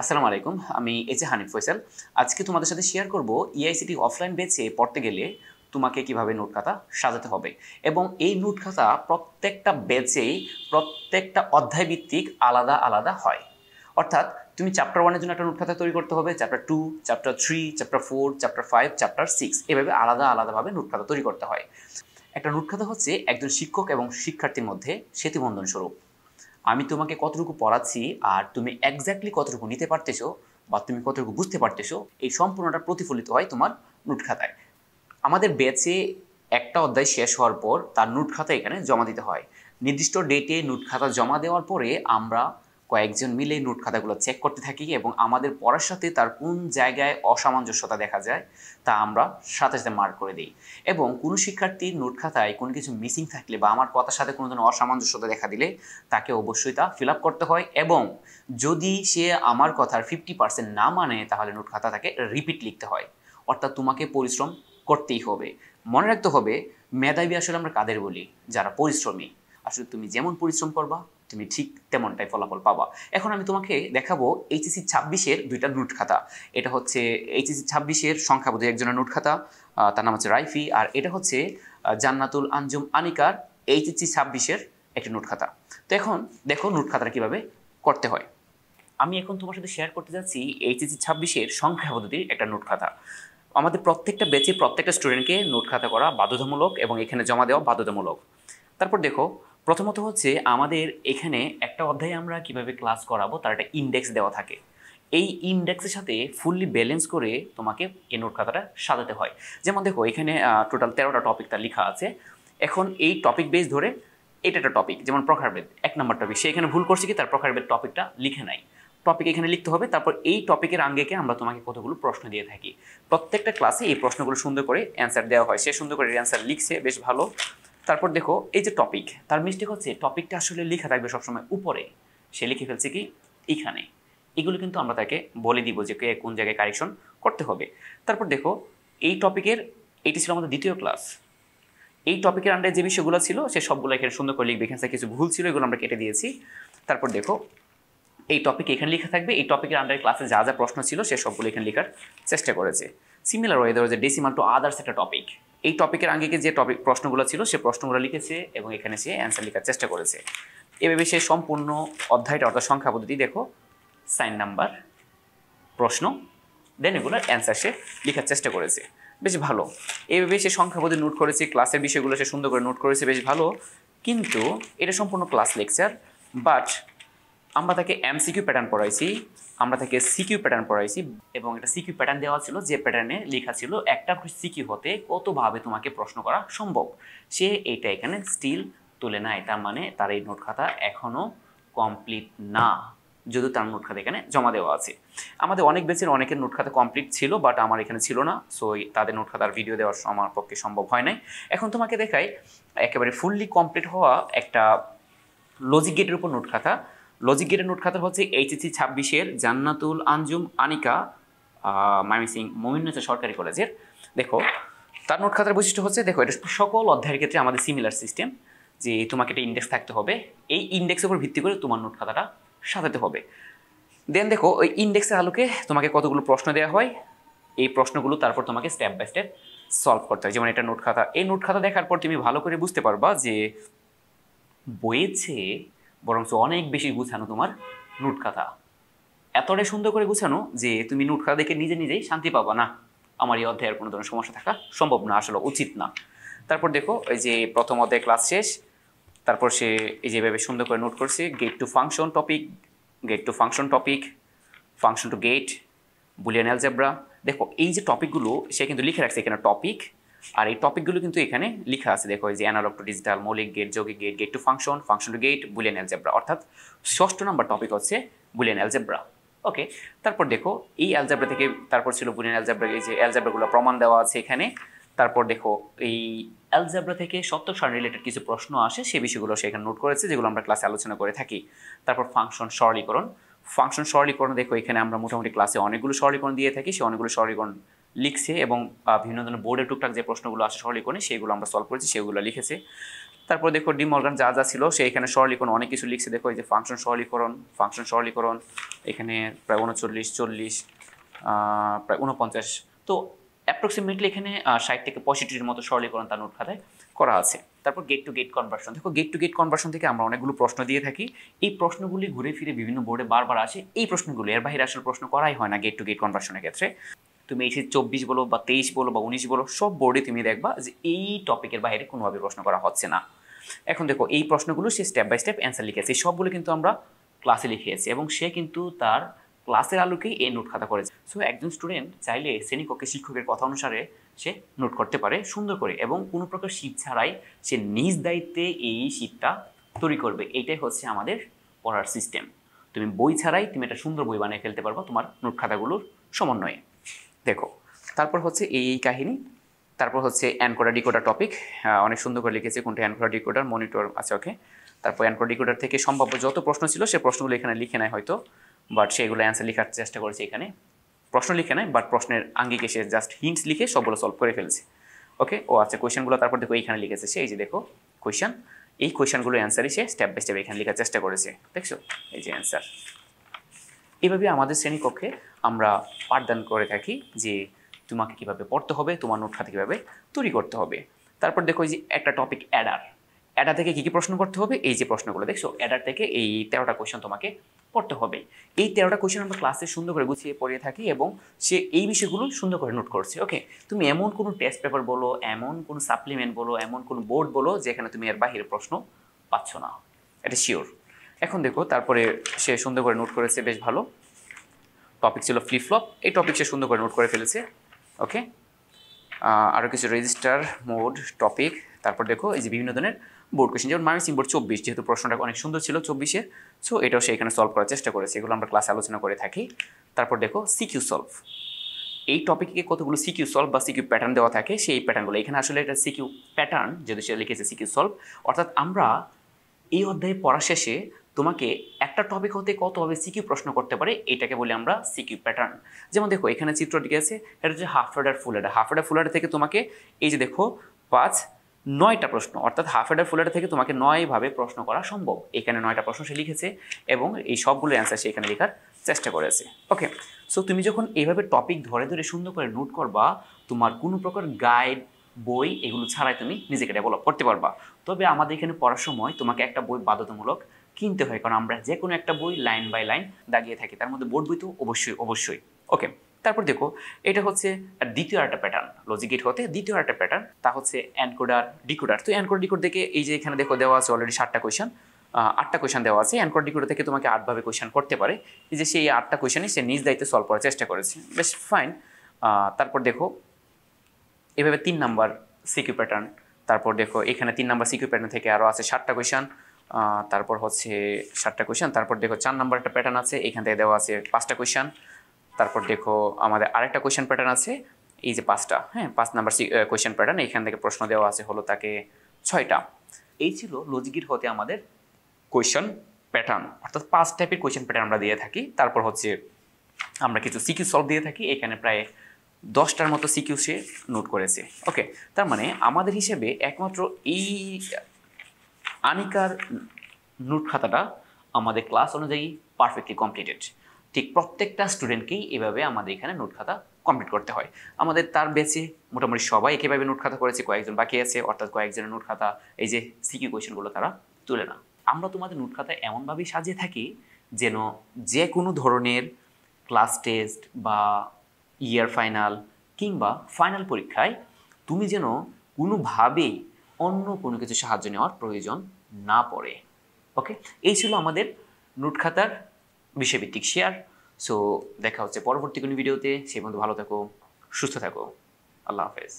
আসসালামু আলাইকুম আমি এজে এ হানিফ ফৈসাল আজকে তোমাদের সাথে শেয়ার করব ইআইসিটি অফলাইন বেচে পড়তে গেলে তোমাকে কিভাবে নোট খাতা সাজাতে হবে এবং এই নোট খাতা প্রত্যেকটা বেচেই প্রত্যেকটা অধ্যায় ভিত্তিক আলাদা আলাদা হয় অর্থাৎ তুমি চ্যাপ্টার ওয়ানের জন্য একটা নোট খাতা তৈরি করতে হবে chapter two chapter three chapter four chapter five chapter six এভাবে আলাদা আলাদাভাবে নোট খাতা তৈরি করতে হয় একটা নোট খাতা হচ্ছে একজন শিক্ষক এবং শিক্ষার্থীর মধ্যে সেতুবন্ধন স্বরূপ আমি তোমাকে কতটুকু পড়াচ্ছি আর তুমি এক্স্যাক্টলি কতটুকু নিতে পারতেছো বা তুমি কতটুকু বুঝতে পারতেছো এই সম্পূর্ণটা প্রতিফলিত হয় তোমার নোট খাতায় আমাদের ব্যাচে একটা অধ্যায় শেষ হওয়ার পর তার নোট খাতা এখানে জমা দিতে হয় নির্দিষ্ট ডেটে নোট খাতা জমা দেওয়ার পরে আমরা কয়েকজন মিলে নোট খাতাগুলো চেক করতে থাকি এবং আমাদের পড়ার সাথে তার কোন জায়গায় অসামঞ্জস্যতা দেখা যায় তা আমরা সাথে সাথে মার্ক করে দিই এবং কোনো শিক্ষার্থীর নোট খাতায় কোনো কিছু মিসিং থাকলে বা আমার কথার সাথে কোনো ধরনের অসামঞ্জস্যতা দেখা দিলে তাকে অবশ্যই তা ফিল আপ করতে হয় এবং যদি সে আমার কথার ফিফটি পার্সেন্ট না মানে তাহলে নোট খাতা তাকে রিপিট লিখতে হয় অর্থাৎ তোমাকে পরিশ্রম করতেই হবে মনে রাখতে হবে মেধাবী আসলে আমরা কাদের বলি যারা পরিশ্রমী আসলে তুমি যেমন পরিশ্রম করবা তুমি ঠিক তেমনটাই ফলাফল পাবা এখন আমি তোমাকে দেখাবো এইচএসি ছাব্বিশের দুইটা নোট খাতা এটা হচ্ছে এইচএসি ছাব্বিশের সংখ্যাবোধী একজনের নোট খাতা তার নাম হচ্ছে রাইফি আর এটা হচ্ছে জান্নাতুল আঞ্জুম আনিকার এইচএসি ছাব্বিশের একটি নোট খাতা তো এখন দেখো নোট খাতাটা কীভাবে করতে হয় আমি এখন তোমার সাথে শেয়ার করতে যাচ্ছি এইচএসি ছাব্বিশের সংখ্যা পদ্ধতির একটা নোট খাতা আমাদের প্রত্যেকটা ব্যাচে প্রত্যেকটা স্টুডেন্টকে নোট খাতা করা বাধ্যতামূলক এবং এখানে জমা দেওয়া বাধ্যতামূলক তারপর দেখো প্রথমত হচ্ছে আমাদের এখানে একটা অধ্যায়ে আমরা কিভাবে ক্লাস করাবো তার একটা ইন্ডেক্স দেওয়া থাকে এই ইন্ডেক্সের সাথে ফুললি ব্যালেন্স করে তোমাকে এই নোট খাতাটা সাজাতে হয় যেমন দেখো এখানে টোটাল তেরোটা টপিক তার লেখা আছে এখন এই টপিক বেস ধরে এটা একটা টপিক যেমন প্রখারবেদ এক নম্বর টপিক সে এখানে ভুল করছে কি তার প্রখারবেদ টপিকটা লিখে নাই টপিক এখানে লিখতে হবে তারপর এই টপিকের আঙ্গেকে আমরা তোমাকে কতগুলো প্রশ্ন দিয়ে থাকি প্রত্যেকটা ক্লাসে এই প্রশ্নগুলো সুন্দর করে অ্যান্সার দেওয়া হয় সে সুন্দর করে অ্যান্সার লিখছে বেশ ভালো তারপর দেখো এই যে টপিক তার মিস্টেক হচ্ছে টপিকটা আসলে লেখা থাকবে সবসময় উপরে সে লিখে ফেলছে কি এখানে এগুলো কিন্তু আমরা তাকে বলে দিব যে কে কোন জায়গায় কারেকশন করতে হবে তারপর দেখো এই টপিকের এটি ছিল আমাদের দ্বিতীয় ক্লাস এই টপিকের আন্ডারে যে বিষয়গুলো ছিল সে সবগুলো এখানে সুন্দর করে লিখবে এখানে কিছু ভুল ছিল এগুলো আমরা কেটে দিয়েছি তারপর দেখো এই টপিক এখানে লেখা থাকবে এই টপিকের আন্ডারে ক্লাসে যা যা প্রশ্ন ছিল সে সবগুলো এখানে লেখার চেষ্টা করেছে সিমিলার ওয়েদার যে ডেসিমাল টু আদার্স একটা টপিক এই টপিকের আঙ্গিকে যে টপিক প্রশ্নগুলো ছিল সে প্রশ্নগুলো লিখেছে এবং এখানে সে অ্যান্সার লেখার চেষ্টা করেছে এভাবে সে সম্পূর্ণ অধ্যায়টা অর্থাৎ সংখ্যা পদ্ধতি দেখো সাইন নাম্বার প্রশ্ন দেন এগুলোর অ্যান্সার সে লেখার চেষ্টা করেছে বেশ ভালো এইভাবে সে সংখ্যাপদে নোট করেছে ক্লাসের বিষয়গুলো সে সুন্দর করে নোট করেছে বেশ ভালো কিন্তু এটা সম্পূর্ণ ক্লাস লেকচার বাট আমরা তাকে এমসিকিউ প্যাটার্ন পড়াইছি আমরা তাকে সিকিউ প্যাটার্ন পড়াইছি এবং এটা সিকিউ প্যাটার্ন দেওয়া ছিল যে প্যাটার্নে লেখা ছিল একটা সিকিউ হতে কতভাবে তোমাকে প্রশ্ন করা সম্ভব সে এটা এখানে স্টিল তুলে নেয় তার মানে তার এই নোট খাতা এখনও কমপ্লিট না যদিও তার নোট খাতা এখানে জমা দেওয়া আছে আমাদের অনেক বেশি অনেকের নোট খাতা কমপ্লিট ছিল বাট আমার এখানে ছিল না সো তাদের নোট খাতার ভিডিও দেওয়া আমার পক্ষে সম্ভব হয় নাই এখন তোমাকে দেখাই একেবারে ফুললি কমপ্লিট হওয়া একটা লজিক গেটের উপর নোট খাতা লজিক গেটের নোট খাতা হচ্ছে এইচএসসি ছাব্বিশের জান্নাতুল আঞ্জুম আনিকা সিং মোমিনুজ্জা সরকারি কলেজের দেখো তার নোট খাতার বৈশিষ্ট্য হচ্ছে দেখো এটা সকল অধ্যায়ের ক্ষেত্রে আমাদের সিমিলার সিস্টেম যে তোমাকে একটা ইন্ডেক্স থাকতে হবে এই ইন্ডেক্সের উপর ভিত্তি করে তোমার নোট খাতাটা সাজাতে হবে দেন দেখো ওই ইন্ডেক্সের আলোকে তোমাকে কতগুলো প্রশ্ন দেওয়া হয় এই প্রশ্নগুলো তারপর তোমাকে স্টেপ বাই স্টেপ সলভ করতে হয় যেমন এটা নোট খাতা এই নোট খাতা দেখার পর তুমি ভালো করে বুঝতে পারবা যে বইয়েছে বরঞ্চ অনেক বেশি গুছানো তোমার নোট খাতা এতটাই সুন্দর করে গুছানো যে তুমি নোট খাতা দেখে নিজে নিজেই শান্তি পাবা না আমার এই অধ্যায়ের কোনো ধরনের সমস্যা থাকা সম্ভব না আসলে উচিত না তারপর দেখো এই যে প্রথম অধ্যায় ক্লাস শেষ তারপর সে এই যেভাবে সুন্দর করে নোট করছে gate to function topic gate to function topic function to gate Boolean algebra দেখো এই যে টপিকগুলো সে কিন্তু লিখে রাখছে এখানে টপিক আর এই টপিকগুলো কিন্তু এখানে লেখা আছে দেখো যে অ্যানালগ টু ডিজিটাল মৌলিক গেট যৌগিক gate gate to function function to gate Boolean algebra অর্থাৎ ষষ্ঠ নম্বর টপিক হচ্ছে বুলিয়ান অ্যালজেব্রা ওকে তারপর দেখো এই অ্যালজেব্রা থেকে তারপর ছিল বুলিয়ান অ্যালজেব্রা এই যে অ্যালজেব্রাগুলো প্রমাণ দেওয়া আছে এখানে তারপর দেখো এই অ্যালজেব্রা থেকে সত্য সার রিলেটেড কিছু প্রশ্ন আসে সে বিষয়গুলো সে এখানে নোট করেছে যেগুলো আমরা ক্লাসে আলোচনা করে থাকি তারপর ফাংশন সরলীকরণ ফাংশন সরলীকরণ দেখো এখানে আমরা মোটামুটি ক্লাসে অনেকগুলো সরলীকরণ দিয়ে থাকি সে অনেকগুলো সরলীকরণ লিখছে এবং বিভিন্ন ধরনের বোর্ডের টুকটাক যে প্রশ্নগুলো আসে সরলীকরণে সেইগুলো আমরা সলভ করেছি সেগুলো লিখেছে তারপর দেখো ডি মর্গান যা যা ছিল সেইখানে সরলীকরণ অনেক কিছু লিখছে দেখো এই যে ফাংশন সরলীকরণ ফাংশন সরলীকরণ এখানে প্রায় উনচল্লিশ চল্লিশ প্রায় উনপঞ্চাশ তো অ্যাপ্রক্সিমেটলি এখানে ষাট থেকে পঁয়ষট্টির মতো সরলীকরণ তার নোট খাতায় করা আছে তারপর গেট টু গেট কনভার্সন দেখো গেট টু গেট কনভার্সন থেকে আমরা অনেকগুলো প্রশ্ন দিয়ে থাকি এই প্রশ্নগুলি ঘুরে ফিরে বিভিন্ন বোর্ডে বারবার আসে এই প্রশ্নগুলো এর বাইরে আসলে প্রশ্ন করাই হয় না গেট টু গেট কনভার্সনের ক্ষেত্রে তুমি এসে চব্বিশ বলো বা তেইশ বলো বা উনিশ বলো সব বোর্ডে তুমি দেখবা যে এই টপিকের বাইরে কোনোভাবে প্রশ্ন করা হচ্ছে না এখন দেখো এই প্রশ্নগুলো সে স্টেপ বাই স্টেপ অ্যান্সার লিখেছে সবগুলো কিন্তু আমরা ক্লাসে লিখিয়েছি এবং সে কিন্তু তার ক্লাসের আলোকেই এই নোট খাতা করেছে সো একজন স্টুডেন্ট চাইলে শ্রেণীকক্ষে শিক্ষকের কথা অনুসারে সে নোট করতে পারে সুন্দর করে এবং কোনো প্রকার শীত ছাড়াই সে নিজ দায়িত্বে এই শীতটা তৈরি করবে এইটাই হচ্ছে আমাদের পড়ার সিস্টেম তুমি বই ছাড়াই তুমি একটা সুন্দর বই বানিয়ে ফেলতে পারবো তোমার নোট খাতাগুলোর সমন্বয়ে দেখো তারপর হচ্ছে এই এই কাহিনী তারপর হচ্ছে অ্যানকোডা ডিকোডার টপিক অনেক সুন্দর করে লিখেছে কোনটা অ্যানকোডা ডিকোডার মনিটর আছে আচ্ছা, ওকে তারপর অ্যানকোডা ডিকোডার থেকে সম্ভাব্য যত প্রশ্ন ছিল সে প্রশ্নগুলো এখানে লিখে নেয় হয়তো বাট সেগুলো অ্যান্সার লেখার চেষ্টা করেছে এখানে প্রশ্ন লিখে নেয় বাট প্রশ্নের আঙ্গিকে সে জাস্ট হিন্টস লিখে সবগুলো সলভ করে ফেলছে ওকে ও আচ্ছা কোয়েশনগুলো তারপর দেখো এইখানে লিখেছে সে এই যে দেখো কোয়েশন এই কোয়েশনগুলো অ্যান্সারই সে স্টেপ বাই স্টেপ এখানে লেখার চেষ্টা করেছে দেখছো এই যে অ্যান্সার এভাবে আমাদের শ্রেণীকক্ষে আমরা পাঠদান করে থাকি যে তোমাকে কিভাবে পড়তে হবে তোমার নোট খাতে কীভাবে তৈরি করতে হবে তারপর দেখো যে একটা টপিক অ্যাডার অ্যাডা থেকে কী কী প্রশ্ন করতে হবে এই যে প্রশ্নগুলো দেখছো অ্যাডার থেকে এই তেরোটা কোয়েশন তোমাকে পড়তে হবে এই তেরোটা কোয়েশন আমরা ক্লাসে সুন্দর করে গুছিয়ে পড়িয়ে থাকি এবং সে এই বিষয়গুলো সুন্দর করে নোট করছে ওকে তুমি এমন কোনো টেস্ট পেপার বলো এমন কোনো সাপ্লিমেন্ট বলো এমন কোনো বোর্ড বলো যেখানে তুমি এর বাহিরে প্রশ্ন পাচ্ছ না এটা শিওর এখন দেখো তারপরে সে সুন্দর করে নোট করেছে বেশ ভালো টপিক ছিল ফ্লিপফ্লপ এই টপিক সে সুন্দর করে নোট করে ফেলেছে ওকে আরও কিছু রেজিস্টার মোড টপিক তারপর দেখো এই যে বিভিন্ন ধরনের বোর্ড কোয়েশন যেমন মাইনাস বোর্ড চব্বিশ যেহেতু প্রশ্নটা অনেক সুন্দর ছিল চব্বিশে সো এটাও সে এখানে সলভ করার চেষ্টা করেছে এগুলো আমরা ক্লাসে আলোচনা করে থাকি তারপর দেখো সিকিউ সলভ এই টপিকে কতগুলো সিকিউ সলভ বা সিকিউ প্যাটার্ন দেওয়া থাকে সেই প্যাটার্নগুলো এখানে আসলে এটা সিকিউ প্যাটার্ন যেহেতু সে লিখেছে সিকিউ সলভ অর্থাৎ আমরা এই অধ্যায়ে পড়া শেষে তোমাকে একটা টপিক হতে কতভাবে সিকিউ প্রশ্ন করতে পারে এটাকে বলি আমরা সিকিউ প্যাটার্ন যেমন দেখো এখানে চিত্রটিকে আছে এটা হচ্ছে হাফ এডার ফুল এডার হাফ এডার ফুল এডার থেকে তোমাকে এই যে দেখো পাঁচ নয়টা প্রশ্ন অর্থাৎ হাফ এডার ফুল থেকে তোমাকে নয়ভাবে প্রশ্ন করা সম্ভব এখানে নয়টা প্রশ্ন সে লিখেছে এবং এই সবগুলো অ্যান্সার সে এখানে লেখার চেষ্টা করেছে ওকে সো তুমি যখন এইভাবে টপিক ধরে ধরে সুন্দর করে নোট করবা তোমার কোনো প্রকার গাইড বই এগুলো ছাড়াই তুমি নিজেকে ডেভেলপ করতে পারবা তবে আমাদের এখানে পড়ার সময় তোমাকে একটা বই বাধ্যতামূলক কিনতে হয় কারণ আমরা যে কোনো একটা বই লাইন বাই লাইন দাগিয়ে থাকি তার মধ্যে বোর্ড বই তো অবশ্যই অবশ্যই ওকে তারপর দেখো এটা হচ্ছে দ্বিতীয় একটা প্যাটার্ন লজিকেট হতে দ্বিতীয় একটা প্যাটার্ন তা হচ্ছে অ্যানকোডার ডিকোডার তো অ্যানকোডার ডিকোড থেকে এই যে এখানে দেখো দেওয়া আছে অলরেডি সাতটা কোয়েশন আটটা কোয়েশন দেওয়া আছে অ্যানকোডার ডিকোড থেকে তোমাকে আটভাবে কোয়েশন করতে পারে এই যে সেই আটটা কোয়েশনই সে নিজ দায়িত্বে সলভ করার চেষ্টা করেছে বেশ ফাইন তারপর দেখো এভাবে তিন নাম্বার সিকিউ প্যাটার্ন তারপর দেখো এখানে তিন নাম্বার সিকিউ প্যাটার্ন থেকে আরও আছে সাতটা কোয়েশন তারপর হচ্ছে সাতটা কোয়েশন তারপর দেখো চার নাম্বার একটা প্যাটার্ন আছে এখান থেকে দেওয়া আছে পাঁচটা কোয়েশন তারপর দেখো আমাদের আরেকটা কোয়েশন প্যাটার্ন আছে এই যে পাঁচটা হ্যাঁ পাঁচ নাম্বার কোয়েশন প্যাটার্ন এখান থেকে প্রশ্ন দেওয়া আছে হলো তাকে ছয়টা এই ছিল লজিকির হতে আমাদের কোয়েশন প্যাটার্ন অর্থাৎ পাঁচ টাইপের কোয়েশন প্যাটার্ন আমরা দিয়ে থাকি তারপর হচ্ছে আমরা কিছু সিকিউ সলভ দিয়ে থাকি এখানে প্রায় দশটার মতো সিকিউ সে নোট করেছে ওকে তার মানে আমাদের হিসেবে একমাত্র এই আনিকার নোট খাতাটা আমাদের ক্লাস অনুযায়ী পারফেক্টলি কমপ্লিটেড ঠিক প্রত্যেকটা স্টুডেন্টকেই এভাবে আমাদের এখানে নোট খাতা কমপ্লিট করতে হয় আমাদের তার বেঁচে মোটামুটি সবাই একেভাবে নোট খাতা করেছে কয়েকজন বাকি আছে অর্থাৎ কয়েকজনের নোট খাতা এই যে সিকি কোয়েশনগুলো তারা তুলে না আমরা তোমাদের নোট খাতা এমনভাবেই সাজিয়ে থাকি যেন যে কোনো ধরনের ক্লাস টেস্ট বা ইয়ার ফাইনাল কিংবা ফাইনাল পরীক্ষায় তুমি যেন কোনোভাবেই অন্য কোনো কিছু সাহায্য নেওয়ার প্রয়োজন না পড়ে ওকে এই ছিল আমাদের নোট খাতার বিষয়ভিত্তিক শেয়ার সো দেখা হচ্ছে পরবর্তী কোনো ভিডিওতে সেই পর্যন্ত ভালো থাকো সুস্থ থাকো আল্লাহ হাফেজ